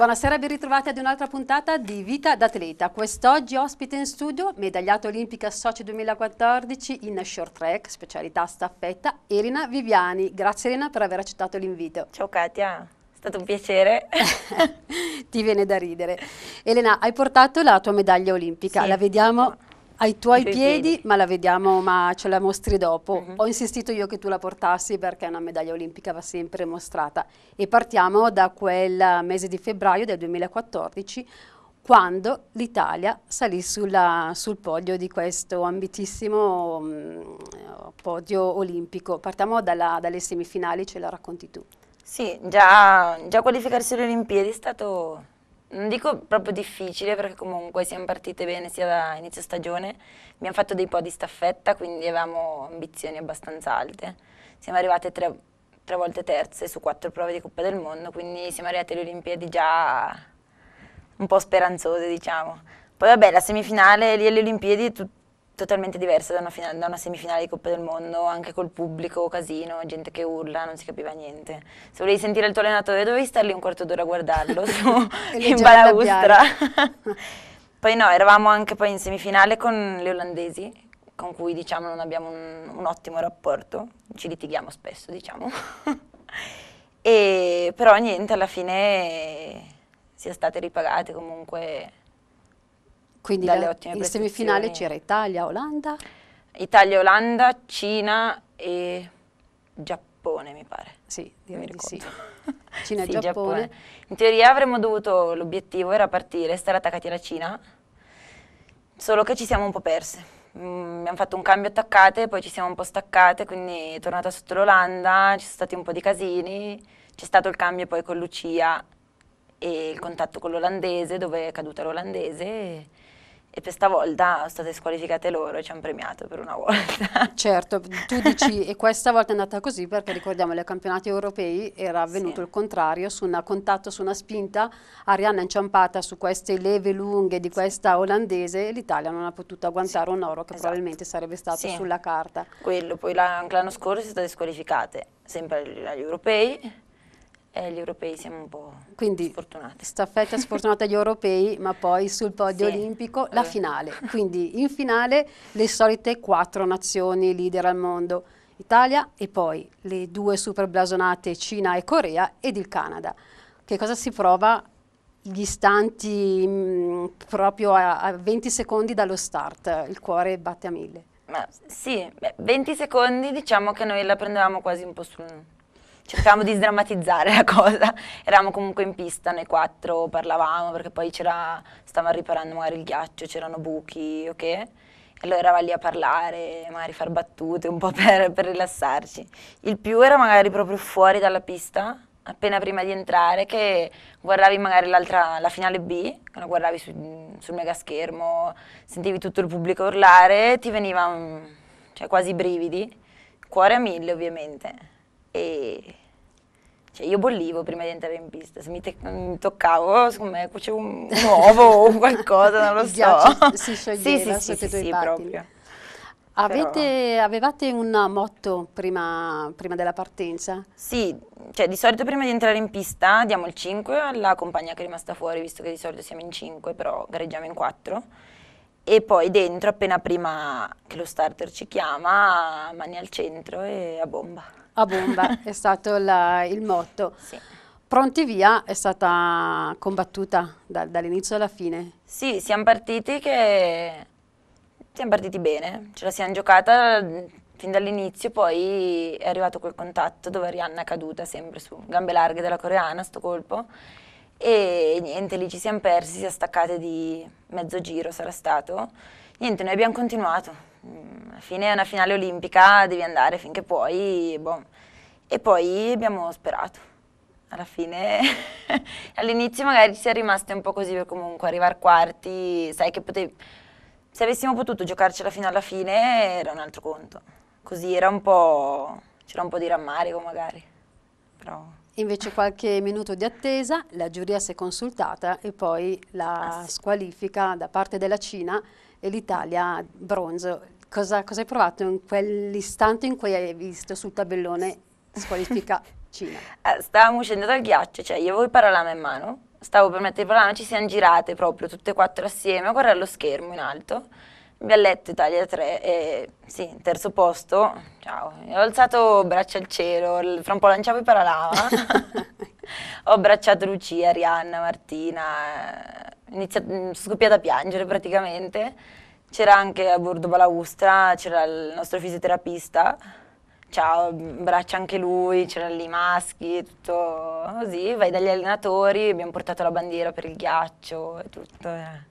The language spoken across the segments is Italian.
Buonasera, ben ritrovati ad un'altra puntata di Vita d'Atleta. Quest'oggi ospite in studio, medagliata olimpica socio 2014 in short track, specialità staffetta, Elena Viviani. Grazie Elena per aver accettato l'invito. Ciao Katia, è stato un piacere. Ti viene da ridere. Elena, hai portato la tua medaglia olimpica, sì. la vediamo ai tuoi piedi, piedi, ma la vediamo, ma ce la mostri dopo. Uh mhm. -huh. Ho insistito io che tu la portassi perché una medaglia olimpica va sempre mostrata. E partiamo da quel mese di febbraio del 2014 quando l'Italia salì sulla, sul podio di questo ambitissimo mh, mm, podio olimpico. Partiamo dalla, dalle semifinali, ce la racconti tu. Sì, già, già qualificarsi alle Olimpiadi è stato non dico proprio difficile perché comunque siamo partite bene sia da inizio stagione, abbiamo fatto dei po' di staffetta, quindi avevamo ambizioni abbastanza alte. Siamo arrivate tre, tre volte terze su quattro prove di Coppa del Mondo, quindi siamo arrivate alle Olimpiadi già un po' speranzose, diciamo. Poi vabbè, la semifinale lì alle Olimpiadi, è tutto totalmente diversa da una, finale, da una, semifinale di Coppa del Mondo, anche col pubblico, casino, gente che urla, non si capiva niente. Se volevi sentire il tuo allenatore dovevi star lì un quarto d'ora a guardarlo su, in balaustra. poi no, eravamo anche poi in semifinale con le olandesi, con cui diciamo non abbiamo un, un ottimo rapporto, ci litighiamo spesso diciamo. e, però niente, alla fine eh, si è state ripagate comunque quindi la, in semifinale c'era Italia, Olanda? Italia, Olanda, Cina e Giappone mi pare. Sì, direi di sì. Cina e sì, Giappone. Giappone. In teoria avremmo dovuto, l'obiettivo era partire, stare attaccati alla Cina, solo che ci siamo un po' perse. Mm, abbiamo fatto un cambio attaccate, poi ci siamo un po' staccate, quindi è tornata sotto l'Olanda, ci sono stati un po' di casini, c'è stato il cambio poi con Lucia e il contatto con l'olandese, dove è caduta l'olandese e per stavolta sono state squalificate loro e ci hanno premiato per una volta. Certo, tu dici e questa volta è andata così perché ricordiamo che ai campionati europei era avvenuto sì. il contrario, su un contatto, su una spinta, Arianna è inciampata su queste leve lunghe di questa olandese e l'Italia non ha potuto agguantare sì. un oro che esatto. probabilmente sarebbe stato sì. sulla carta. Quello, poi anche l'anno scorso sono state squalificate sempre agli europei eh, gli europei siamo un po' Quindi, sfortunati. Staffetta sfortunata agli europei, ma poi sul podio sì. olimpico la finale. Quindi in finale le solite quattro nazioni leader al mondo. Italia e poi le due super blasonate Cina e Corea ed il Canada. Che cosa si prova gli istanti mm, proprio a, a, 20 secondi dallo start? Il cuore batte a mille. Ma, sì, beh, 20 secondi diciamo che noi la prendevamo quasi un po' sul cercavamo di sdrammatizzare la cosa, eravamo comunque in pista, noi quattro parlavamo perché poi c'era, stavano riparando magari il ghiaccio, c'erano buchi, ok? E allora eravamo lì a parlare, magari far battute un po' per, per, rilassarci. Il più era magari proprio fuori dalla pista, appena prima di entrare, che guardavi magari la finale B, la guardavi su, sul megaschermo, sentivi tutto il pubblico urlare, ti venivano mm, cioè, quasi brividi, cuore a mille ovviamente e cioè, io bollivo prima di entrare in pista, se mi, te- mi toccavo, secondo me cucevo un, un uovo o qualcosa, non lo so. Già, si scioglieva sì, sì, sotto sì, i sì, Avete, avevate un motto prima, prima, della partenza? Sì, cioè di solito prima di entrare in pista diamo il 5 alla compagna che è rimasta fuori, visto che di solito siamo in 5, però gareggiamo in 4. E poi dentro, appena prima che lo starter ci chiama, mani al centro e a bomba a bomba è stato la, il motto. Sì. Pronti via è stata combattuta da, dall'inizio alla fine. Sì, siamo partiti che siamo partiti bene, ce la siamo giocata fin dall'inizio, poi è arrivato quel contatto dove Arianna è caduta sempre su gambe larghe della coreana, sto colpo. E niente, lì ci siamo persi, si è staccate di mezzo giro sarà stato. Niente, noi abbiamo continuato. Mm, alla fine è una finale olimpica, devi andare finché puoi, boh e poi abbiamo sperato. Alla fine, all'inizio magari ci si è rimasti un po' così, per comunque arrivare quarti, sai che potevi... Se avessimo potuto giocarcela fino alla fine era un altro conto. Così era un po'... c'era un po' di rammarico magari, però... Invece qualche minuto di attesa, la giuria si è consultata e poi la ah, sì. squalifica da parte della Cina e l'Italia bronzo. Cosa, cosa, hai provato in quell'istante in cui hai visto sul tabellone squalifica Cina. Eh, stavamo uscendo dal ghiaccio, cioè io avevo il paralama in mano, stavo per mettere il paralama, ci siamo girate proprio tutte e quattro assieme a guardare lo schermo in alto. Abbiamo letto Italia 3, e, sì, terzo posto, ciao. Ho alzato braccia al cielo, fra un po' lanciavo il paralama. ho abbracciato Lucia, Arianna, Martina, sono eh, mm, scoppiata a piangere praticamente. C'era anche a bordo Balaustra, c'era il nostro fisioterapista ciao, braccia anche lui, c'erano lì i maschi, tutto così, vai dagli allenatori, abbiamo portato la bandiera per il ghiaccio e tutto. Eh. Era,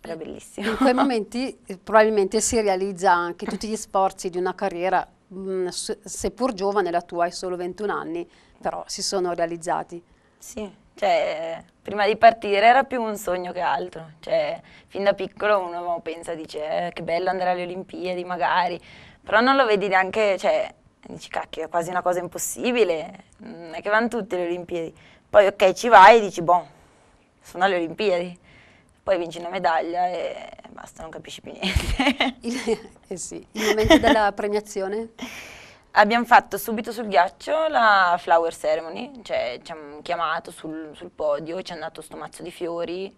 era bellissimo. In quei momenti eh, probabilmente si realizza anche tutti gli sforzi di una carriera, mh, mm, seppur giovane, la tua hai solo 21 anni, però si sono realizzati. Sì, cioè prima di partire era più un sogno che altro, cioè fin da piccolo uno pensa, dice eh, che bello andare alle Olimpiadi magari, però non lo vedi neanche, cioè, dici cacchio, è quasi una cosa impossibile, non è che vanno tutte le Olimpiadi. Poi ok, ci vai e dici, boh, sono alle Olimpiadi. Poi vinci una medaglia e basta, non capisci più niente. Il, eh sì, il momento della premiazione? Abbiamo fatto subito sul ghiaccio la flower ceremony, cioè ci hanno chiamato sul, sul podio, ci hanno dato sto mazzo di fiori,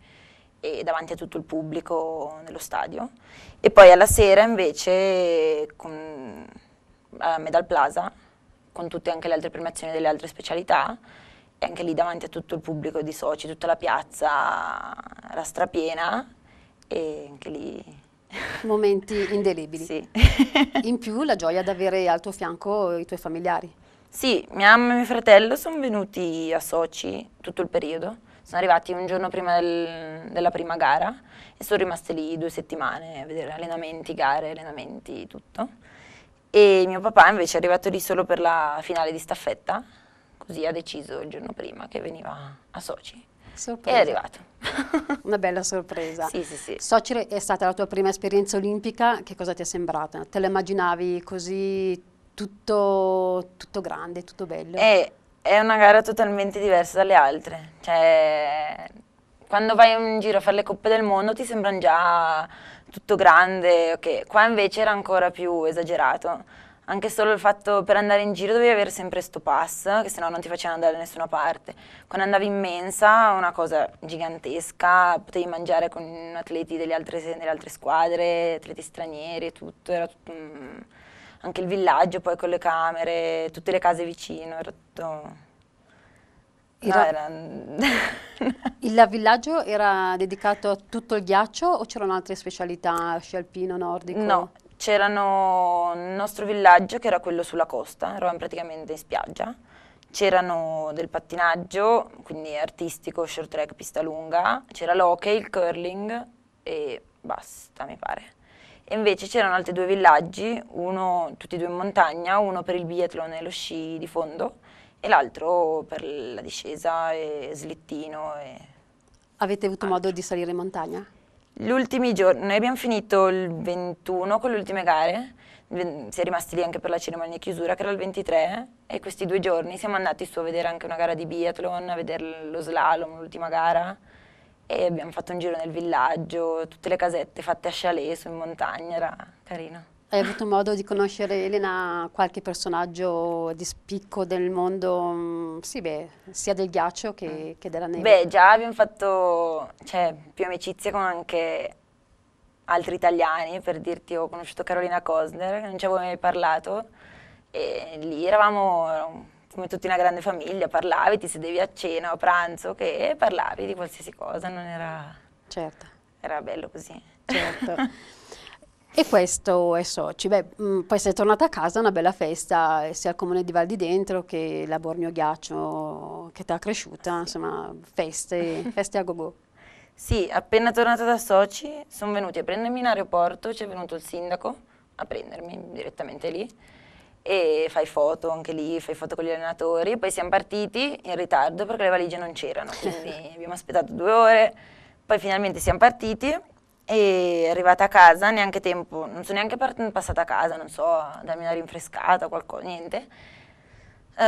e davanti a tutto il pubblico nello stadio. E poi alla sera invece con, a Medal Plaza, con tutte anche le altre premiazioni delle altre specialità, e anche lì davanti a tutto il pubblico di soci, tutta la piazza era strapiena e anche lì... Momenti indelebili. Sì. In più la gioia di avere al tuo fianco i tuoi familiari. Sì, mia mamma e mio fratello sono venuti a Soci tutto il periodo sono arrivati un giorno prima del, della prima gara e sono rimaste lì due settimane a vedere allenamenti, gare, allenamenti, tutto. E mio papà invece è arrivato lì solo per la finale di staffetta, così ha deciso il giorno prima che veniva a Sochi. Sorpresa. è arrivato. Una bella sorpresa. Sì, sì, sì. Sochi è stata la tua prima esperienza olimpica, che cosa ti è sembrata? Te la immaginavi così tutto, tutto grande, tutto bello? E eh, è una gara totalmente diversa dalle altre. Cioè, quando vai in giro a fare le coppe del mondo ti sembrano già tutto grande, okay. qua invece era ancora più esagerato. Anche solo il fatto per andare in giro dovevi avere sempre sto pass, che sennò non ti facevano andare da nessuna parte. Quando andavi in mensa, una cosa gigantesca, potevi mangiare con atleti delle altre, delle altre squadre, atleti stranieri e tutto, era tutto un anche il villaggio poi con le camere, tutte le case vicino, era tutto... No, era... il villaggio era dedicato a tutto il ghiaccio o c'erano altre specialità sci alpino, nordico? No, c'erano il nostro villaggio che era quello sulla costa, eravamo praticamente in spiaggia, c'erano del pattinaggio, quindi artistico, short track, pista lunga, c'era l'hockey, il curling e basta mi pare. E invece c'erano altri due villaggi, uno tutti e due in montagna, uno per il biathlon e lo sci di fondo e l'altro per la discesa e slittino. E Avete avuto altro. modo di salire in montagna? Gli ultimi giorni, noi abbiamo finito il 21 con le ultime gare, si è rimasti lì anche per la cerimonia di chiusura che era il 23 e questi due giorni siamo andati su a vedere anche una gara di biathlon, a vedere lo slalom, l'ultima gara e abbiamo fatto un giro nel villaggio, tutte le casette fatte a chalet su in montagna, era carino. Hai avuto modo di conoscere Elena, qualche personaggio di spicco del mondo, mm, sì, beh, sia del ghiaccio che, mm. che, della neve? Beh, già abbiamo fatto cioè, più amicizie con anche altri italiani, per dirti, ho conosciuto Carolina Cosner, non ci avevo mai parlato, e lì eravamo come tutti una grande famiglia, parlavi, ti sedevi a cena o a pranzo, che parlavi di qualsiasi cosa, non era... Certo. Era bello così. Certo. E questo è Soci. Beh, mm, poi sei tornata a casa, una bella festa, sia al comune di Val di Dentro che la Bormio Ghiaccio che ti ha cresciuta, sì. insomma, feste, feste a go-go. Sì, appena tornata da Soci sono venuti a prendermi in aeroporto, c'è venuto il sindaco a prendermi direttamente lì e fai foto anche lì, fai foto con gli allenatori, poi siamo partiti in ritardo perché le valigie non c'erano, quindi abbiamo aspettato due ore, poi finalmente siamo partiti e arrivata a casa, neanche tempo, non sono neanche passata a casa, non so, a darmi una rinfrescata, o qualcosa, niente. Uh,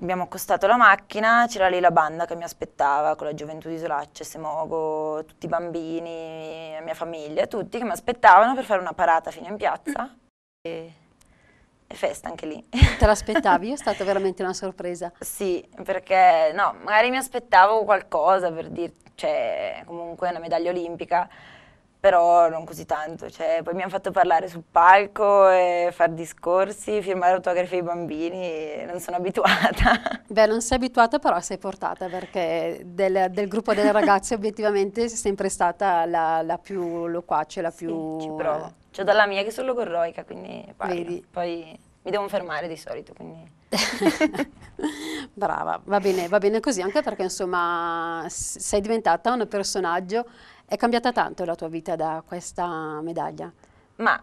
abbiamo accostato la macchina, c'era lì la banda che mi aspettava con la gioventù di Isolacce, Semogo, tutti i bambini, la mia famiglia, tutti che mi aspettavano per fare una parata fino in piazza. E è festa anche lì. Te l'aspettavi? è stata veramente una sorpresa. Sì, perché no, magari mi aspettavo qualcosa per dire, cioè comunque una medaglia olimpica, però non così tanto. Cioè, poi mi hanno fatto parlare sul palco, e fare discorsi, firmare autografi ai bambini, non sono abituata. Beh, non sei abituata, però sei portata perché del, del gruppo delle ragazze obiettivamente sei sempre stata la, la più loquace, la più... ci provo cioè dalla mia che sono logorroica, quindi parlo. Poi mi devo fermare di solito, quindi... Brava, va bene, va bene così, anche perché insomma sei diventata un personaggio, è cambiata tanto la tua vita da questa medaglia? Ma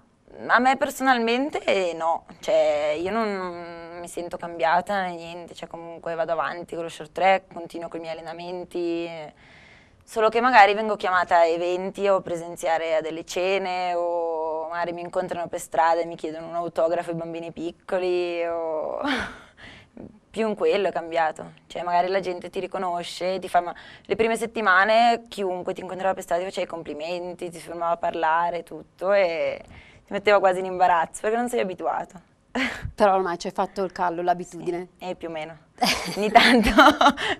a me personalmente no, cioè io non mi sento cambiata, niente, cioè comunque vado avanti con lo short track, continuo con i miei allenamenti, solo che magari vengo chiamata a eventi o presenziare a delle cene o magari mi incontrano per strada e mi chiedono un autografo ai bambini piccoli o... più in quello è cambiato, cioè magari la gente ti riconosce, ti fa ma... le prime settimane chiunque ti incontrava per strada ti faceva i complimenti, ti fermava a parlare e tutto e ti metteva quasi in imbarazzo perché non sei abituato. Però ormai ci hai fatto il callo, l'abitudine. Sì, eh, più o meno. ogni tanto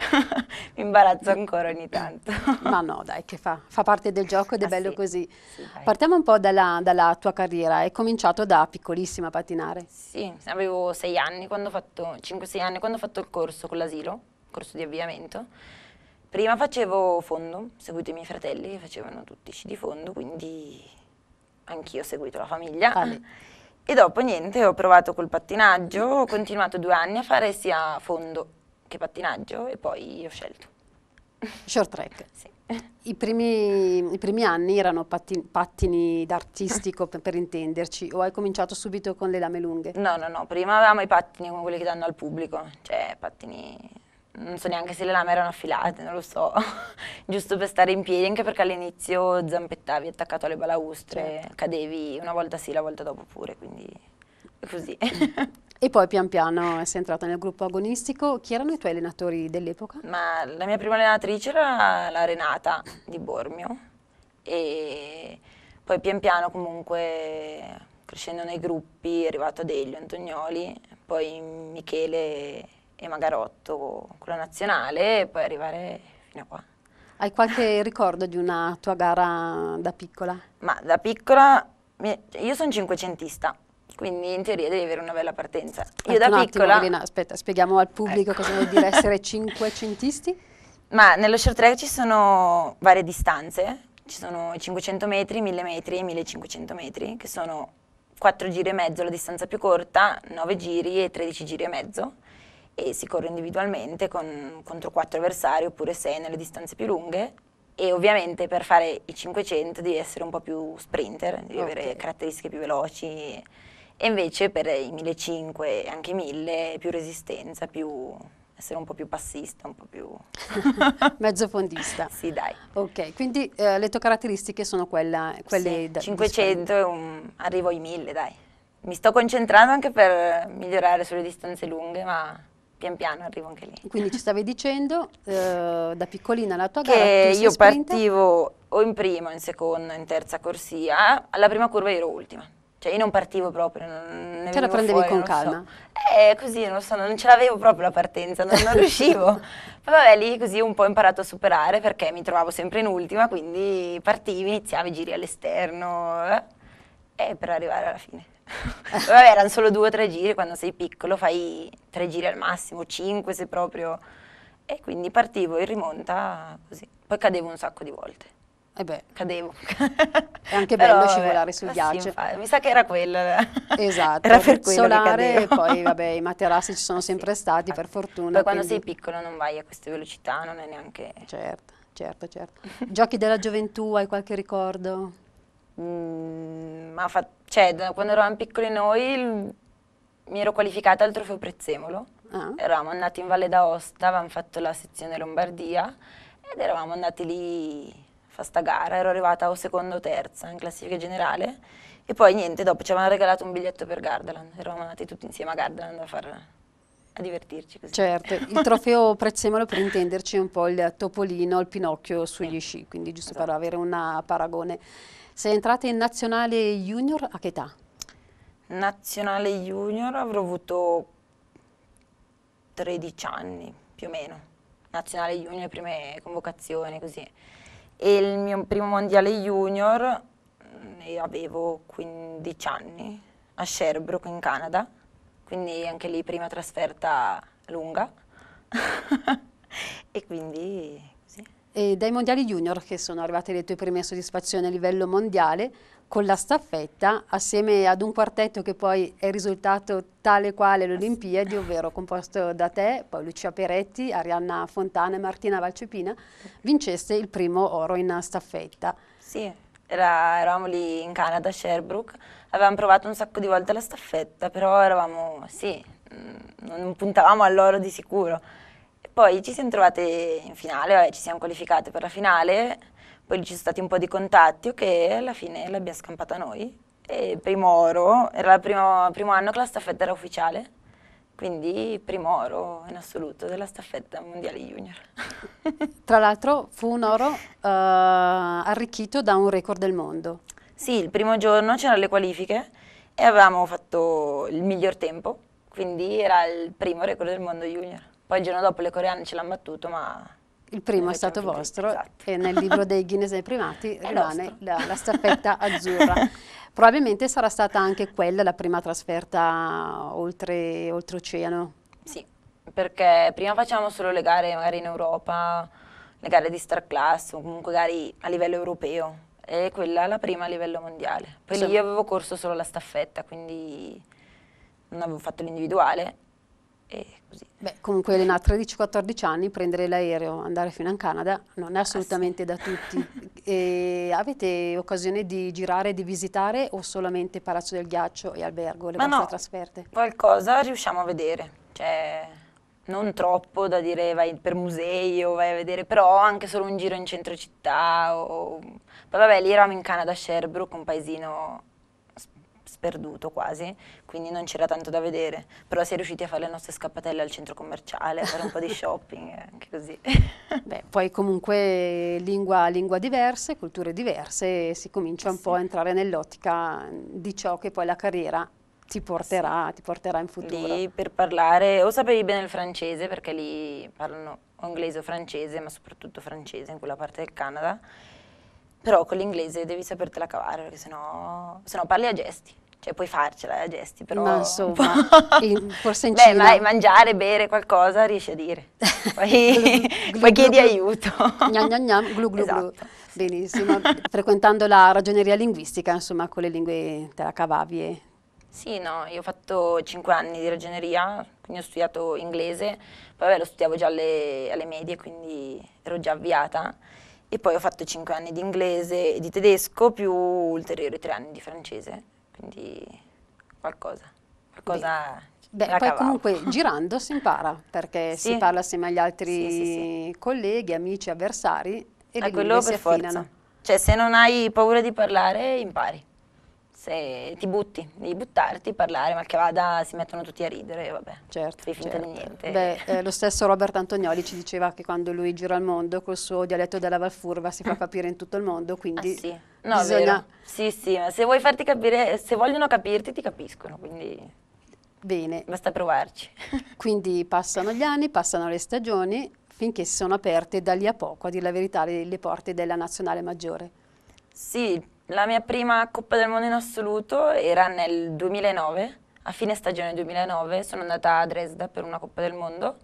mi imbarazzo ancora ogni tanto. Ma no, dai, che fa? Fa parte del gioco ed è ah, bello sì. così. Sì, Partiamo un po' dalla, dalla, tua carriera. Hai cominciato da piccolissima a patinare. Sì, avevo sei anni, 5-6 anni, quando ho fatto il corso con l'asilo, corso di avviamento. Prima facevo fondo, seguito i miei fratelli che facevano tutti sci di fondo, quindi anch'io ho seguito la famiglia. Vale. E dopo niente, ho provato col pattinaggio, ho continuato due anni a fare sia fondo che pattinaggio e poi ho scelto. Short track? Sì. I primi, I primi, anni erano pattini, pattini d'artistico per, per, intenderci o hai cominciato subito con le lame lunghe? No, no, no, prima avevamo i pattini come quelli che danno al pubblico, cioè pattini non so neanche se le lame erano affilate, non lo so, giusto per stare in piedi, anche perché all'inizio zampettavi attaccato alle balaustre, certo. cadevi una volta sì, la volta dopo pure, quindi così. e poi pian piano sei entrata nel gruppo agonistico, chi erano i tuoi allenatori dell'epoca? Ma la mia prima allenatrice era la Renata di Bormio e poi pian piano comunque crescendo nei gruppi è arrivato Adelio Antonioli, poi Michele e Magarotto con la nazionale e poi arrivare fino a qua. Hai qualche ricordo di una tua gara da piccola? Ma da piccola, cioè io sono cinquecentista, quindi in teoria devi avere una bella partenza. Io da attimo, piccola... Elena, aspetta, spieghiamo al pubblico ecco. cosa vuol dire essere cinquecentisti. Ma nello short track ci sono varie distanze, ci sono 500 metri, 1000 metri e 1500 metri, che sono 4 giri e mezzo la distanza più corta, 9 giri e 13 giri e mezzo e si corre individualmente con, contro quattro avversari oppure sei nelle distanze più lunghe e ovviamente per fare i 500 devi essere un po' più sprinter, devi okay. avere caratteristiche più veloci e invece per i 1500 e anche i 1000 più resistenza, più essere un po' più passista, un po' più... Mezzo fondista. sì, dai. Ok, quindi eh, le tue caratteristiche sono quella, quelle... Sì, da, 500 e un... arrivo ai 1000, dai. Mi sto concentrando anche per migliorare sulle distanze lunghe, ma pian piano arrivo anche lì. Quindi ci stavi dicendo, eh, da piccolina la tua che gara, io sprint? partivo o in prima, in seconda, in terza corsia, alla prima curva ero ultima. Cioè io non partivo proprio, non ne Ce la prendevi fuori, con calma? So. Eh, così, non so, non ce l'avevo proprio la partenza, non, non riuscivo. Poi vabbè, lì così ho un po' imparato a superare perché mi trovavo sempre in ultima, quindi partivi, iniziavi giri all'esterno eh, eh per arrivare alla fine. Vabbè, erano solo due o tre giri, quando sei piccolo fai tre giri al massimo, cinque se proprio. E quindi partivo in rimonta così. Poi cadevo un sacco di volte. E eh beh, cadevo. È anche bello Però, scivolare sul ah ghiaccio. Sì, mi sa che era quello. Esatto, era per solare e poi vabbè, i materassi ci sono sempre sì, stati infatti. per fortuna. Poi quindi... quando sei piccolo non vai a queste velocità, non è neanche... Certo, certo, certo. Giochi della gioventù, hai qualche ricordo? Mm, ma fa- cioè, da quando eravamo piccoli noi il- mi ero qualificata al trofeo Prezzemolo. Ah. Eravamo andati in Valle d'Aosta, avevamo fatto la sezione Lombardia ed eravamo andati lì a fare sta gara. Ero arrivata o seconda o terza in classifica generale. E poi niente, dopo ci avevano regalato un biglietto per Gardaland. Eravamo andati tutti insieme a Gardaland a far a divertirci così. Certo, il trofeo Prezzemolo per intenderci è un po' il topolino, il Pinocchio sugli sì. sci, quindi giusto esatto. per avere un paragone. Sei entrata in nazionale junior a che età? Nazionale junior avrò avuto 13 anni più o meno, nazionale junior, prime convocazioni così. E il mio primo mondiale junior ne mm, avevo 15 anni a Sherbrooke in Canada, quindi anche lì prima trasferta lunga e quindi e dai mondiali junior che sono arrivate le tue prime soddisfazioni a livello mondiale con la staffetta assieme ad un quartetto che poi è risultato tale quale le Olimpiadi, ovvero composto da te, poi Lucia Peretti, Arianna Fontana e Martina Valcepina, vinceste il primo oro in staffetta. Sì, era, eravamo lì in Canada, a Sherbrooke, avevamo provato un sacco di volte la staffetta, però eravamo, sì, mm, non puntavamo all'oro di sicuro poi ci siamo trovate in finale, vabbè, ci siamo qualificate per la finale, poi ci sono stati un po' di contatti, che alla fine l'abbiamo scampata noi. E primo oro, era il primo, primo anno che la staffetta era ufficiale, quindi primo oro in assoluto della staffetta mondiale junior. Tra l'altro fu un oro uh, arricchito da un record del mondo. Sì, il primo giorno c'erano le qualifiche e avevamo fatto il miglior tempo, quindi era il primo record del mondo junior. Poi il giorno dopo le coreane ce l'hanno battuto, ma... Il primo è stato vostro esatto. e nel libro dei Guinness dei primati rimane la, la staffetta azzurra. Probabilmente sarà stata anche quella la prima trasferta oltre, oltre oceano. Sì, perché prima facciamo solo le gare magari in Europa, le gare di Star Class o comunque gare a livello europeo e quella la prima a livello mondiale. Poi sì. io avevo corso solo la staffetta, quindi non avevo fatto l'individuale Beh, comunque Elena, a 13-14 anni prendere l'aereo, andare fino in Canada non è ah, assolutamente da tutti. E avete occasione di girare, di visitare o solamente Palazzo del Ghiaccio e Albergo, le Ma vostre no, trasferte? qualcosa riusciamo a vedere, cioè non troppo da dire vai per musei o vai a vedere, però anche solo un giro in centro città o... Poi vabbè, lì eravamo in Canada, a Sherbrooke, un paesino sperduto quasi, quindi non c'era tanto da vedere, però si è riusciti a fare le nostre scappatelle al centro commerciale, a fare un po' di shopping, eh, anche così. Beh, poi comunque lingua, lingua diverse, culture diverse, si comincia un sì. po' a entrare nell'ottica di ciò che poi la carriera ti porterà, sì. ti porterà in futuro. Lì per parlare, o sapevi bene il francese, perché lì parlano inglese o francese, ma soprattutto francese in quella parte del Canada, però con l'inglese devi sapertela cavare, perché sennò, sennò parli a gesti. Cioè, puoi farcela a gesti, però... Ma insomma, forse in Cina... Beh, vai a mangiare, bere qualcosa riesci a dire. Poi, glu, poi chiedi aiuto. Gnam gnam gnam, glu glu esatto. glu. Benissimo. Frequentando la ragioneria linguistica, insomma, con le lingue te la cavavi e... Sì, no, io ho fatto cinque anni di ragioneria, quindi ho studiato inglese, poi vabbè, lo studiavo già alle, alle medie, quindi ero già avviata e poi ho fatto cinque anni di inglese e di tedesco più ulteriori tre anni di francese quindi qualcosa, qualcosa Beh, poi cavavo. comunque girando si impara, perché sì. si parla assieme agli altri sì, colleghi, amici, avversari e eh, le lingue si affinano. Forza. Cioè se non hai paura di parlare impari se ti butti, devi buttarti, parlare, mal che vada si mettono tutti a ridere, vabbè, certo, fai finta certo. di niente. Beh, eh, lo stesso Robert Antonioli ci diceva che quando lui gira il mondo col suo dialetto della Valfurva si fa capire in tutto il mondo, quindi ah, sì. No, bisogna... Sì, sì, ma se vuoi farti capire, se vogliono capirti ti capiscono, quindi... Bene. Basta provarci. quindi passano gli anni, passano le stagioni, finché si sono aperte da lì a poco, a dire la verità, le, le porte della nazionale maggiore. Sì, la mia prima Coppa del Mondo in assoluto era nel 2009, a fine stagione 2009, sono andata a Dresda per una Coppa del Mondo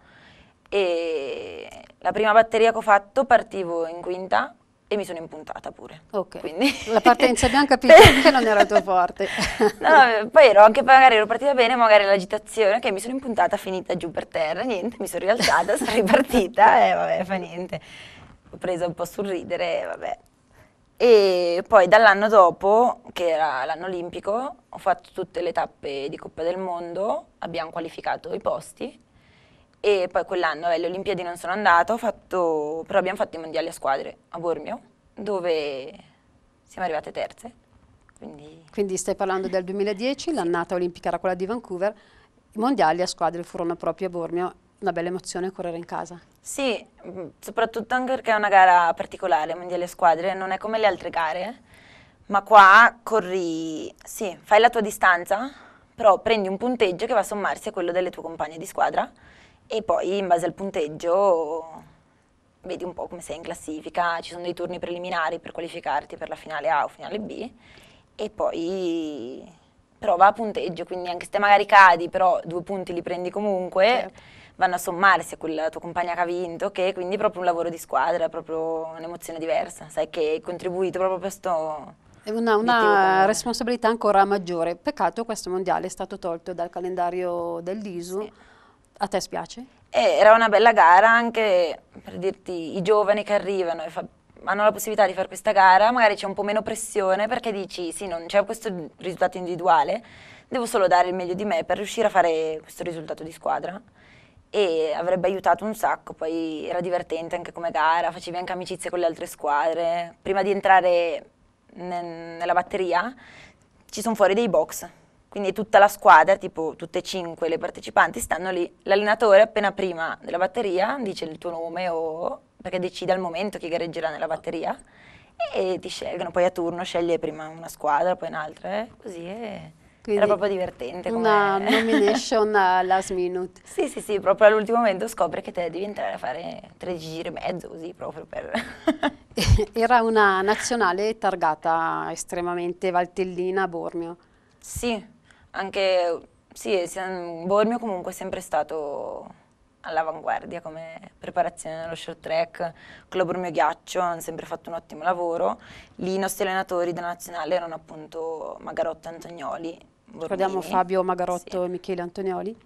e la prima batteria che ho fatto partivo in quinta e mi sono impuntata pure. Ok, Quindi. la partenza abbiamo capito che non era tua forte. no, poi ero anche magari ero partita bene, magari l'agitazione, che mi sono impuntata, finita giù per terra, niente, mi sono rialzata, sono ripartita e eh, vabbè, fa niente. Ho preso un po' sul ridere e vabbè, e poi dall'anno dopo, che era l'anno olimpico, ho fatto tutte le tappe di Coppa del Mondo, abbiamo qualificato i posti e poi quell'anno alle eh, Olimpiadi non sono andata, fatto, però abbiamo fatto i mondiali a squadre a Bormio, dove siamo arrivate terze. Quindi, Quindi stai parlando del 2010, l'annata olimpica era quella di Vancouver, i mondiali a squadre furono proprio a Bormio una bella emozione correre in casa. Sì, mm, soprattutto anche perché è una gara particolare, Mondiale Squadre, non è come le altre gare, ma qua corri, sì, fai la tua distanza, però prendi un punteggio che va a sommarsi a quello delle tue compagne di squadra e poi in base al punteggio vedi un po' come sei in classifica, ci sono dei turni preliminari per qualificarti per la finale A o finale B e poi prova a punteggio, quindi anche se magari cadi, però due punti li prendi comunque. Certo vanno a sommarsi a quella tua compagna che ha vinto, che è quindi proprio un lavoro di squadra, è proprio un'emozione diversa, sai che hai contribuito proprio a questo... È una, una responsabilità ancora maggiore. Peccato questo mondiale è stato tolto dal calendario dell'ISU. Sì. A te spiace? Eh, era una bella gara anche per dirti i giovani che arrivano e fa, hanno la possibilità di fare questa gara, magari c'è un po' meno pressione perché dici sì, non c'è questo risultato individuale, devo solo dare il meglio di me per riuscire a fare questo risultato di squadra e avrebbe aiutato un sacco, poi era divertente anche come gara, facevi anche amicizie con le altre squadre. Prima di entrare ne nella batteria ci sono fuori dei box, quindi tutta la squadra, tipo tutte e cinque le partecipanti stanno lì. L'allenatore appena prima della batteria dice il tuo nome o perché decide al momento chi gareggerà nella batteria e ti scelgono, poi a turno sceglie prima una squadra, poi un'altra, eh? così è quindi, Era proprio divertente. Come... Una nomination last minute. sì, sì, sì, proprio all'ultimo momento scopre che te devi entrare a fare 13 giri e mezzo, così proprio per... Era una nazionale targata estremamente valtellina a Bormio. Sì, anche... Sì, Bormio comunque è sempre stato all'avanguardia come preparazione nello short track, Club Romeo Ghiaccio hanno sempre fatto un ottimo lavoro, lì i nostri allenatori della nazionale erano appunto Magarotto e Antonioli. Borghini. Ricordiamo Fabio Magarotto sì. e Michele Antonioli.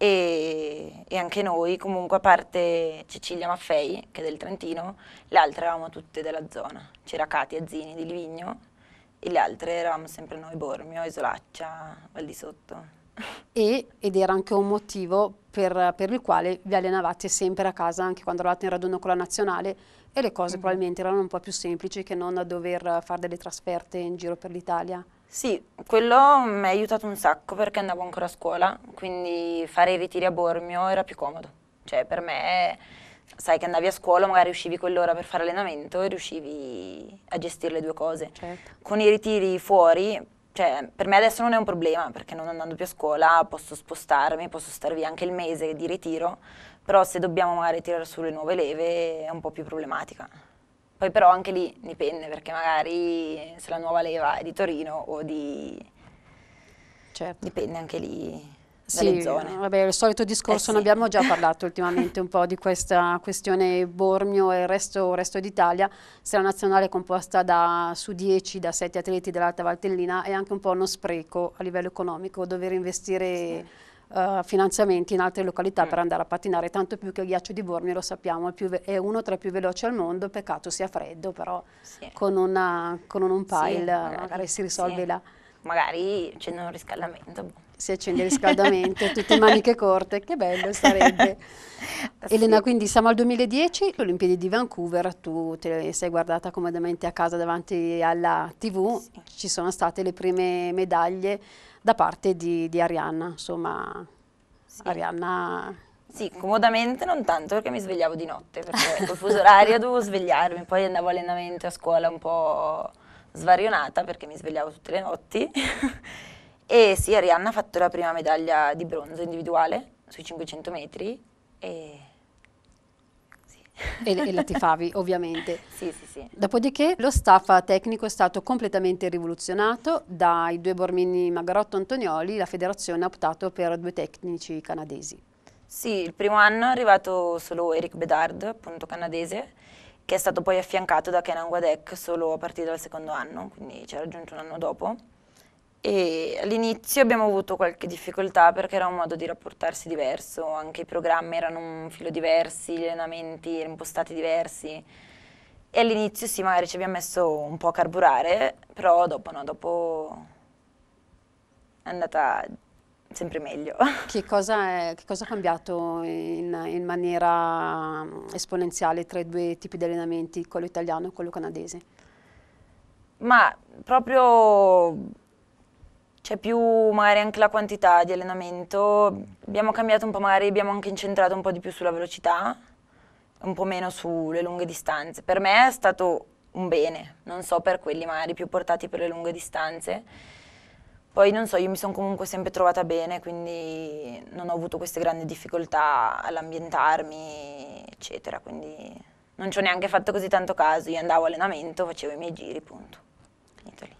E, e, anche noi, comunque a parte Cecilia Maffei, che è del Trentino, le altre eravamo tutte della zona, c'era Cati Azzini di Livigno e le altre eravamo sempre noi Bormio, Isolaccia, Val di Sotto e, ed era anche un motivo per, per, il quale vi allenavate sempre a casa, anche quando eravate in raduno con la nazionale e le cose mm. probabilmente erano un po' più semplici che non dover fare delle trasferte in giro per l'Italia. Sì, quello mi ha aiutato un sacco perché andavo ancora a scuola, quindi fare i ritiri a Bormio era più comodo. Cioè per me, sai che andavi a scuola, magari uscivi quell'ora per fare allenamento e riuscivi a gestire le due cose. Certo. Con i ritiri fuori cioè, per me adesso non è un problema perché non andando più a scuola posso spostarmi, posso star via anche il mese di ritiro, però se dobbiamo magari tirare su le nuove leve è un po' più problematica. Poi però anche lì dipende perché magari se la nuova leva è di Torino o di... Certo. Dipende anche lì sì, zone. Vabbè, il solito discorso, eh sì. ne abbiamo già parlato ultimamente un po' di questa questione Bormio e il resto, resto d'Italia, se la nazionale è composta da, su 10 da 7 atleti dell'Alta Valtellina è anche un po' uno spreco a livello economico dover investire... Sì. Uh, finanziamenti in altre località mm. per andare a pattinare, tanto più che il ghiaccio di Bormio lo sappiamo, è, è, uno tra i più veloci al mondo, peccato sia freddo, però sì. con, una, con, un pile sì, magari, magari, si risolve sì. là. Magari c'è un riscaldamento si accende il riscaldamento, tutte maniche corte, che bello sarebbe. sì. Elena, quindi siamo al 2010, le Olimpiadi di Vancouver, tu te sei guardata comodamente a casa davanti alla tv, sì. ci sono state le prime medaglie da parte di, di Arianna, insomma sì. Arianna... Sì, comodamente non tanto perché mi svegliavo di notte, perché col fuso orario dovevo svegliarmi, poi andavo allenamento a scuola un po' svarionata perché mi svegliavo tutte le notti e sì, Arianna ha fatto la prima medaglia di bronzo individuale sui 500 metri e... Sì. E, e la tifavi ovviamente. Sì, sì, sì. Dopodiché lo staff tecnico è stato completamente rivoluzionato dai due Bormini Magarotto Antonioli, la federazione ha optato per due tecnici canadesi. Sì, il primo anno è arrivato solo Eric Bedard, appunto canadese, che è stato poi affiancato da Kenan Guadec solo a partire dal secondo anno, quindi ci ha raggiunto un anno dopo e all'inizio abbiamo avuto qualche difficoltà perché era un modo di rapportarsi diverso, anche i programmi erano un filo diversi, gli allenamenti impostati diversi e all'inizio sì, magari ci abbiamo messo un po' a carburare, però dopo no, dopo è andata sempre meglio. Che cosa, è, che cosa è cambiato in, in, maniera mm, esponenziale tra i due tipi di allenamenti, quello italiano e quello canadese? Ma proprio c'è più magari anche la quantità di allenamento, abbiamo cambiato un po', magari abbiamo anche incentrato un po' di più sulla velocità, un po' meno sulle lunghe distanze. Per me è stato un bene, non so per quelli magari più portati per le lunghe distanze. Poi non so, io mi sono comunque sempre trovata bene, quindi non ho avuto queste grandi difficoltà all'ambientarmi, eccetera, quindi non ci ho neanche fatto così tanto caso, io andavo all'allenamento, facevo i miei giri, punto. Finito lì.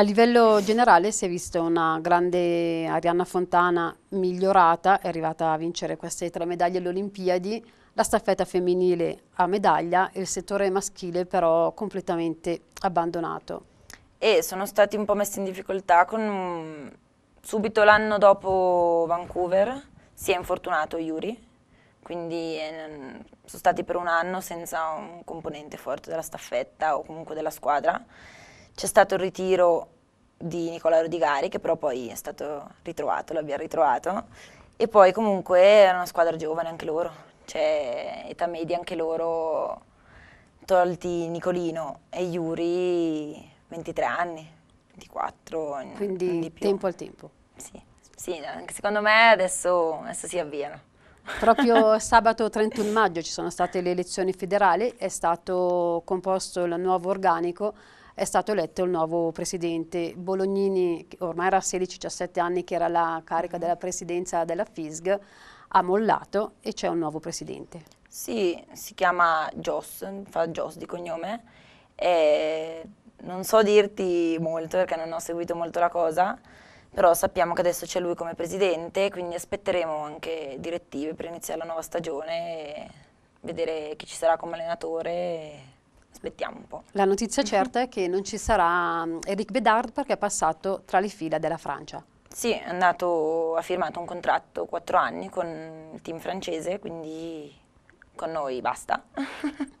A livello generale si è vista una grande Arianna Fontana migliorata, è arrivata a vincere queste tre medaglie alle Olimpiadi, la staffetta femminile a medaglia e il settore maschile però completamente abbandonato. E sono stati un po' messi in difficoltà con subito l'anno dopo Vancouver si è infortunato Yuri, quindi eh, sono stati per un anno senza un componente forte della staffetta o comunque della squadra c'è stato il ritiro di Nicola Rodigari, che però poi è stato ritrovato, l'abbiamo ritrovato. E poi comunque è una squadra giovane anche loro, cioè età media anche loro, tolti Nicolino e Iuri 23 anni, 24, quindi tempo al tempo. Sì. sì, anche secondo me adesso, adesso si avviano. Proprio sabato 31 maggio ci sono state le elezioni federali, è stato composto il nuovo organico è stato eletto il nuovo presidente. Bolognini, ormai era 16-17 anni che era la carica mm-hmm. della presidenza della FISG, ha mollato e c'è un nuovo presidente. Sì, si chiama Joss, fa Joss di cognome, e non so dirti molto perché non ho seguito molto la cosa, però sappiamo che adesso c'è lui come presidente, quindi aspetteremo anche direttive per iniziare la nuova stagione e vedere chi ci sarà come allenatore aspettiamo un po'. La notizia mhm. certa è che non ci sarà mm, Eric Bedard perché è passato tra le fila della Francia. Sì, è andato, ha firmato un contratto 4 anni con il team francese, quindi con noi basta.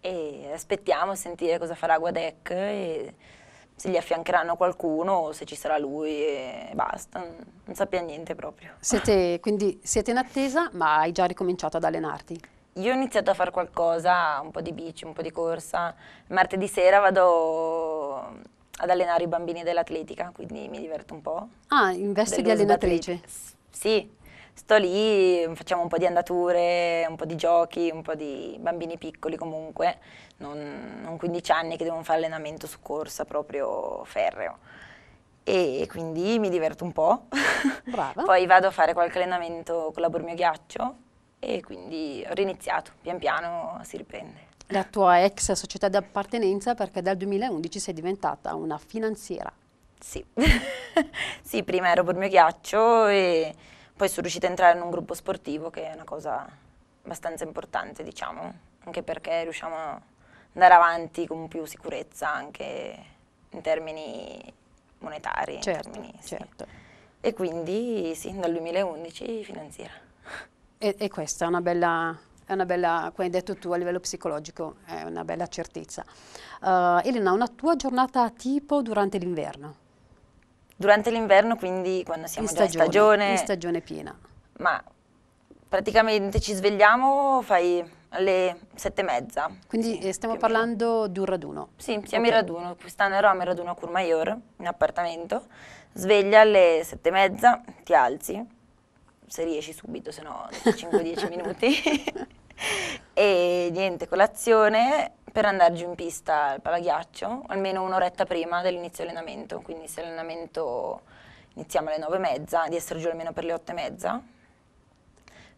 e aspettiamo a sentire cosa farà Guadec e se gli affiancheranno qualcuno o se ci sarà lui e basta, non sappiamo niente proprio. Siete, quindi siete in attesa ma hai già ricominciato ad allenarti? io ho iniziato a fare qualcosa, un po' di bici, un po' di corsa. Martedì sera vado ad allenare i bambini dell'atletica, quindi mi diverto un po'. Ah, in veste di allenatrice? Sì, sto lì, facciamo un po' di andature, un po' di giochi, un po' di bambini piccoli comunque, non, non 15 anni che devono fare allenamento su corsa proprio ferreo. E quindi mi diverto un po'. Brava. Poi vado a fare qualche allenamento con la Bormio Ghiaccio, e quindi ho riniziato, pian piano si riprende. La tua ex società di appartenenza perché dal 2011 sei diventata una finanziera. Sì, sì prima ero per mio ghiaccio e poi sono riuscita a entrare in un gruppo sportivo che è una cosa abbastanza importante diciamo, anche perché riusciamo ad andare avanti con più sicurezza anche in termini monetari. Certo, in termini, sì. certo. E quindi sì, dal 2011 finanziera e, e questa è una bella è una bella, come hai detto tu, a livello psicologico è una bella certezza. Uh, Elena, una tua giornata tipo durante l'inverno? Durante l'inverno, quindi quando siamo in già stagione, in stagione? In stagione piena. Ma praticamente ci svegliamo fai alle sette e mezza. Quindi sì, eh, stiamo parlando di un raduno? Sì, siamo okay. in raduno. Quest'anno eravamo in raduno a Courmayeur, in appartamento. Sveglia alle sette e mezza, ti alzi, se riesci subito, se no 5-10 minuti. e niente, colazione per andare giù in pista al palaghiaccio, almeno un'oretta prima dell'inizio allenamento, quindi se l'allenamento iniziamo alle 9 e mezza, di essere giù almeno per le 8 e mezza.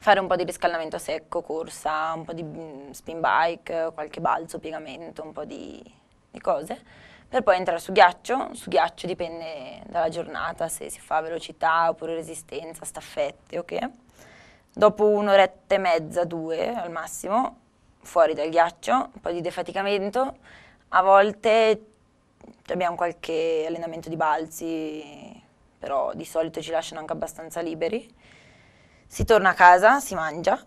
fare un po' di riscaldamento a secco, corsa, un po' di mm, spin bike, qualche balzo, piegamento, un po' di, di cose per poi entrare su ghiaccio, su ghiaccio dipende dalla giornata, se si fa velocità oppure resistenza, staffette, ok? Dopo un'oretta e mezza, due al massimo, fuori dal ghiaccio, un po' di defaticamento, a volte abbiamo qualche allenamento di balzi, però di solito ci lasciano anche abbastanza liberi. Si torna a casa, si mangia,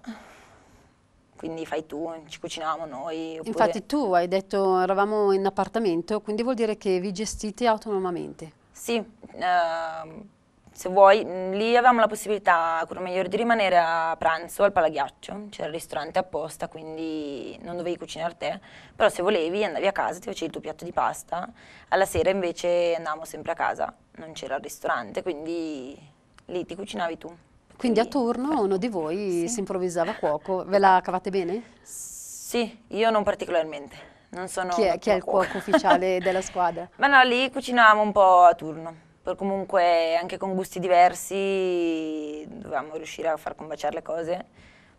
quindi fai tu, ci cucinavamo noi. Oppure... Infatti tu hai detto eravamo in appartamento, quindi vuol dire che vi gestite autonomamente. Sì, ehm, se vuoi, mm, lì avevamo la possibilità, a meglio, di rimanere a pranzo al palaghiaccio, c'era il ristorante apposta, quindi non dovevi cucinare te, però se volevi andavi a casa, ti facevi il tuo piatto di pasta, alla sera invece andavamo sempre a casa, non c'era il ristorante, quindi lì ti cucinavi tu. Quindi a turno uno di voi sì. si improvvisava cuoco. Ve la cavate bene? Sì, io non particolarmente. Non sono chi è, chi è il cuoco, ufficiale della squadra? Ma no, lì cucinavamo un po' a turno. Per comunque anche con gusti diversi dovevamo riuscire a far combaciare le cose.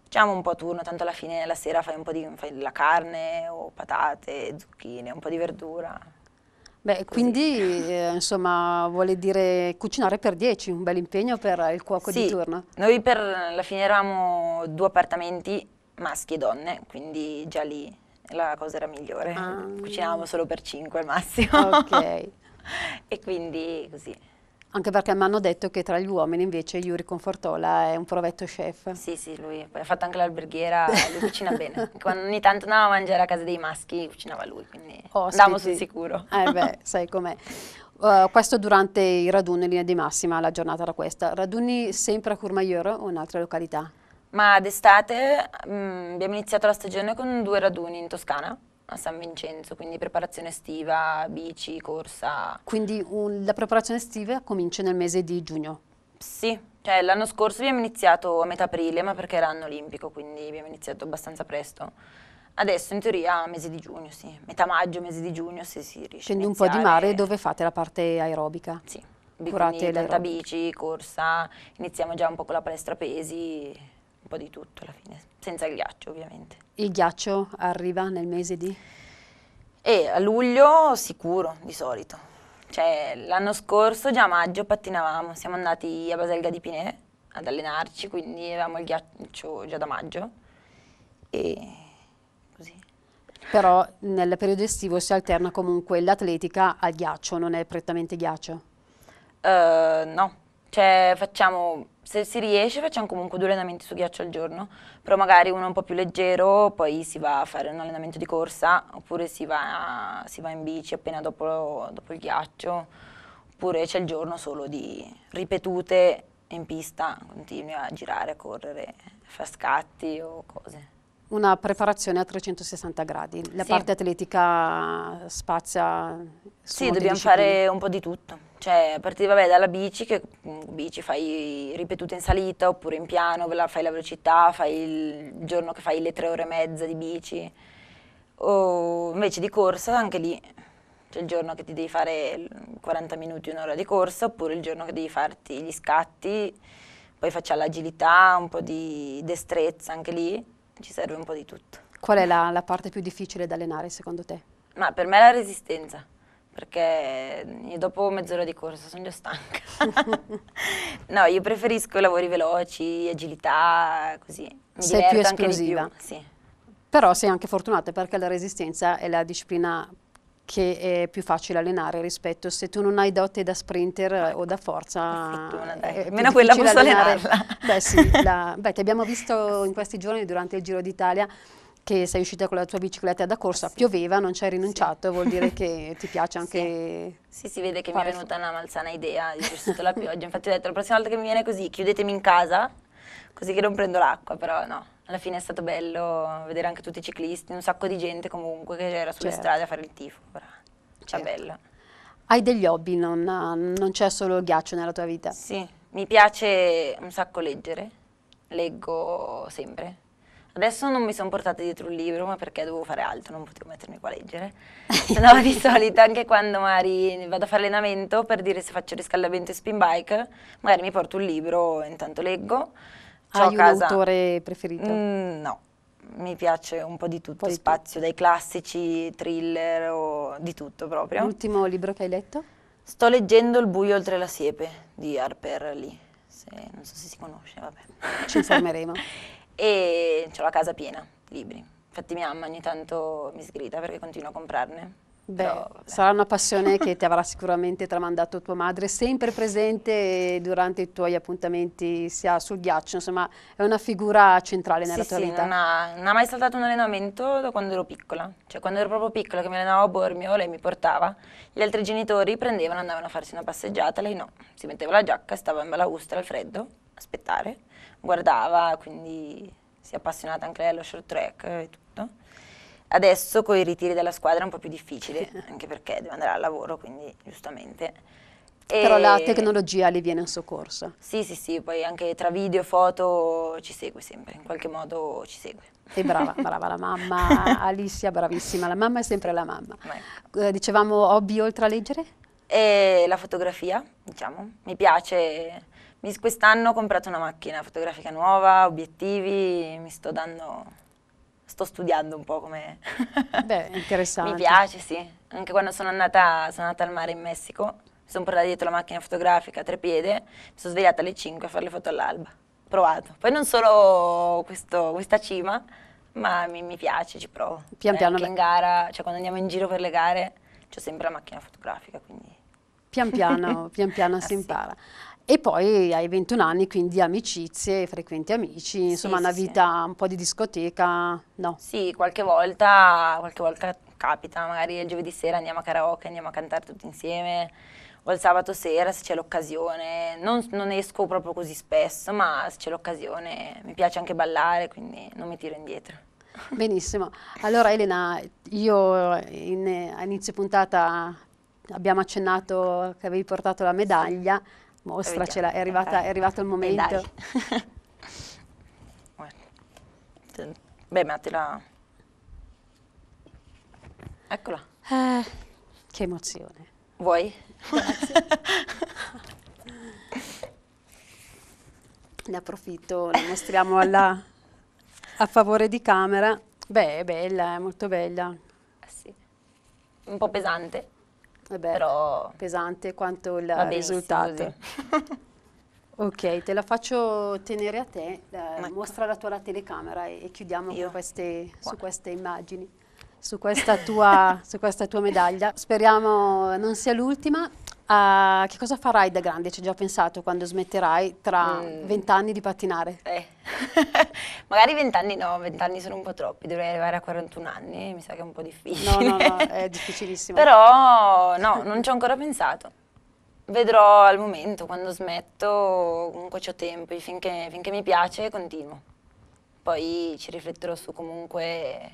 Facciamo un po' a turno, tanto alla fine la sera fai un po' di fai della carne o patate, zucchine, un po' di verdura. Beh, quindi eh, insomma vuole dire cucinare per 10, un bel impegno per il cuoco sì, di turno. Noi per la fine eravamo due appartamenti, maschi e donne, quindi già lì la cosa era migliore. Ah. Cucinavamo solo per 5 al massimo. Ok. e quindi così. Anche perché mi hanno detto che tra gli uomini invece Yuri Confortola è un provetto chef. Sì, sì, lui ha fatto anche l'alberghiera, lui cucina bene. Quando ogni tanto andava a mangiare a casa dei maschi, cucinava lui, quindi Ospiti. Oh, andavamo sul sicuro. Eh beh, sai com'è. Uh, questo durante i raduni in linea di massima, la giornata era questa. Raduni sempre a Courmayeur o in altre località? Ma d'estate mm, abbiamo iniziato la stagione con due raduni in Toscana, a San Vincenzo, quindi preparazione estiva, bici, corsa. Quindi un, la preparazione estiva comincia nel mese di giugno? Sì, cioè, l'anno scorso abbiamo iniziato a metà aprile, ma perché era anno olimpico, quindi abbiamo iniziato abbastanza presto. Adesso in teoria mese di giugno, sì, metà maggio, mese di giugno, se si riesce. Quindi un po' di mare dove fate la parte aerobica? Sì, curate la bici, corsa, iniziamo già un po' con la palestra pesi, po' di tutto alla fine, senza il ghiaccio ovviamente. Il ghiaccio arriva nel mese di? E a luglio sicuro, di solito. Cioè, l'anno scorso già a maggio pattinavamo, siamo andati a Baselga di Pinè ad allenarci, quindi avevamo il ghiaccio già da maggio. E così. Però nel periodo estivo si alterna comunque l'atletica al ghiaccio, non è prettamente ghiaccio? Uh, no, cioè facciamo se si riesce facciamo comunque due allenamenti su ghiaccio al giorno, però magari uno un po' più leggero, poi si va a fare un allenamento di corsa, oppure si va, si va in bici appena dopo, dopo il ghiaccio, oppure c'è il giorno solo di ripetute in pista, continui a girare, a correre, a fare scatti o cose. Una preparazione a 360 gradi, la sì. parte atletica spazia sì, dobbiamo fare un po' di tutto. Cioè, a partire vabbè, dalla bici, che mm, bici fai ripetuta in salita oppure in piano, fai la velocità, fai il giorno che fai le tre ore e mezza di bici. O invece di corsa, anche lì c'è il giorno che ti devi fare 40 minuti, un'ora di corsa, oppure il giorno che devi farti gli scatti, poi faccia l'agilità, un po' di destrezza, anche lì ci serve un po' di tutto. Qual è la, la parte più difficile da allenare secondo te? Ma per me è la resistenza perché mm, dopo mezz'ora di corsa sono già stanca. no, io preferisco lavori veloci, agilità, così. Mi sei più esplosiva. Più, sì. Però sei anche fortunata perché la resistenza è la disciplina che è più facile allenare rispetto se tu non hai dote da sprinter ecco, o da forza. Fortuna, dai. Meno quella posso allenare. allenarla. Beh sì, la, beh, ti abbiamo visto in questi giorni durante il Giro d'Italia che sei uscita con la tua bicicletta da corsa, sì. pioveva, non ci hai rinunciato, sì. vuol dire che ti piace anche... Sì, sì si vede che mi è venuta una malsana idea di gestire la pioggia, infatti ho detto la prossima volta che mi viene così chiudetemi in casa, così che non prendo l'acqua, però no, alla fine è stato bello vedere anche tutti i ciclisti, un sacco di gente comunque che era sulle certo. strade a fare il tifo, però cioè, certo. bello. Hai degli hobby, non, non c'è solo il ghiaccio nella tua vita? Sì, mi piace un sacco leggere, leggo sempre, Adesso non mi sono portata dietro un libro, ma perché dovevo fare altro, non potevo mettermi qua a leggere. no, di solito anche quando magari vado a fare allenamento, per dire se faccio riscaldamento e spin bike, magari mi porto un libro e intanto leggo. C'ho Hai un autore preferito? Mm, no, mi piace un po' di tutto, po di spazio tutto. dai classici, thriller o di tutto proprio. L'ultimo libro che hai letto? Sto leggendo Il buio oltre la siepe di Harper Lee, se, non so se si conosce, vabbè. Ci informeremo. e ho la casa piena di libri. Infatti mia mamma ogni tanto mi sgrida perché continuo a comprarne. Beh, no, sarà una passione che ti avrà sicuramente tramandato tua madre, sempre presente durante i tuoi appuntamenti sia sul ghiaccio, insomma è una figura centrale nella sì, tua sì, vita. Non non ha mai saltato un allenamento da quando ero piccola, cioè quando ero proprio piccola che mi allenavo a Bormio, lei mi portava, gli altri genitori prendevano, andavano a farsi una passeggiata, lei no, si metteva la giacca, stava in balaustra al freddo, aspettare, guardava, quindi si è appassionata anche lei allo short track e tutto. Adesso con i ritiri della squadra è un po' più difficile, anche perché devo andare al lavoro, quindi giustamente. E Però la tecnologia le viene in soccorso. Sì, sì, sì, poi anche tra video e foto ci segue sempre, in qualche modo ci segue. E brava, brava la mamma, Alicia bravissima, la mamma è sempre la mamma. Ecco. Eh, dicevamo hobby oltre a leggere? E la fotografia, diciamo, mi piace. Quest'anno ho comprato una macchina fotografica nuova, obiettivi, mi sto dando sto studiando un po' come... Beh, interessante. Mi piace, sì. Anche quando sono andata, sono andata al mare in Messico, mi sono portata dietro la macchina fotografica a tre piede, mi sono svegliata alle 5 a fare le foto all'alba. Provato. Poi non solo questo, questa cima, ma mi, mi, piace, ci provo. Pian piano. Anche in gara, cioè quando andiamo in giro per le gare, ho sempre la macchina fotografica, quindi... Pian piano, pian piano ah, si sì. impara. E poi hai 21 anni, quindi amicizie, frequenti amici, insomma sì, una sì, vita sì. un po' di discoteca, no? Sì, qualche volta, qualche volta capita, magari il giovedì sera andiamo a karaoke, andiamo a cantare tutti insieme, o il sabato sera se c'è l'occasione, non, non, esco proprio così spesso, ma se c'è l'occasione mi piace anche ballare, quindi non mi tiro indietro. Benissimo, allora Elena, io in, a inizio puntata abbiamo accennato che avevi portato la medaglia. Mostracela, eh, è, arrivata, è arrivato il eh, momento. Beh, mettila. Eccola. Eh, che emozione. Vuoi? Grazie. ne approfitto, la mostriamo alla, a favore di camera. Beh, è bella, è molto bella. Eh sì. Un po' pesante. Vabbè, Però... pesante quanto il risultato. ok, te la faccio tenere a te, ecco. mostra la tua telecamera e, e chiudiamo queste, su queste immagini, su questa tua, su questa tua medaglia. Speriamo non sia l'ultima. Uh, che cosa farai da grande? Ci hai già pensato quando smetterai tra mm. vent'anni mm. di pattinare? Eh. Magari vent'anni no, vent'anni sono un po' troppi, dovrei arrivare a 41 anni, mi sa che è un po' difficile. No, no, no, è difficilissimo. Però no, non ci ho ancora pensato. Vedrò al momento, quando smetto, comunque ho tempo, finché, finché mi piace continuo. Poi ci rifletterò su comunque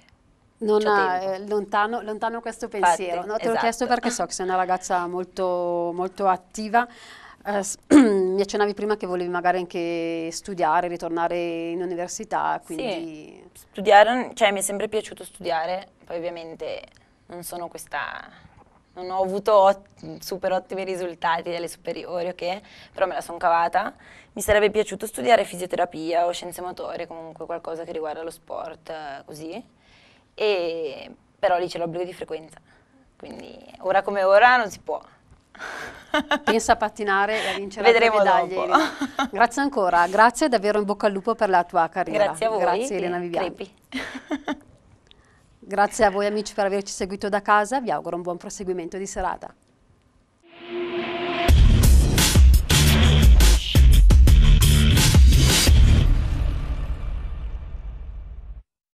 non ha, eh, lontano, lontano, questo pensiero. Infatti, no, te esatto. l'ho chiesto perché so che sei una ragazza molto, molto attiva. Eh, mi accennavi prima che volevi magari anche studiare, ritornare in università, quindi... Sì, studiare, cioè mi è sempre piaciuto studiare, poi ovviamente non sono questa... non ho avuto ot super ottimi risultati dalle superiori, ok? Però me la sono cavata. Mi sarebbe piaciuto studiare fisioterapia o scienze motorie, comunque qualcosa che riguarda lo sport, eh, così e, però lì c'è l'obbligo di frequenza, quindi ora come ora non si può. Pensa a pattinare e a vincere Vedremo la medaglia. Grazie ancora, grazie davvero in bocca al lupo per la tua carriera. Grazie a voi. Grazie Elena Viviani. Grazie a voi amici per averci seguito da casa, vi auguro un buon proseguimento di serata.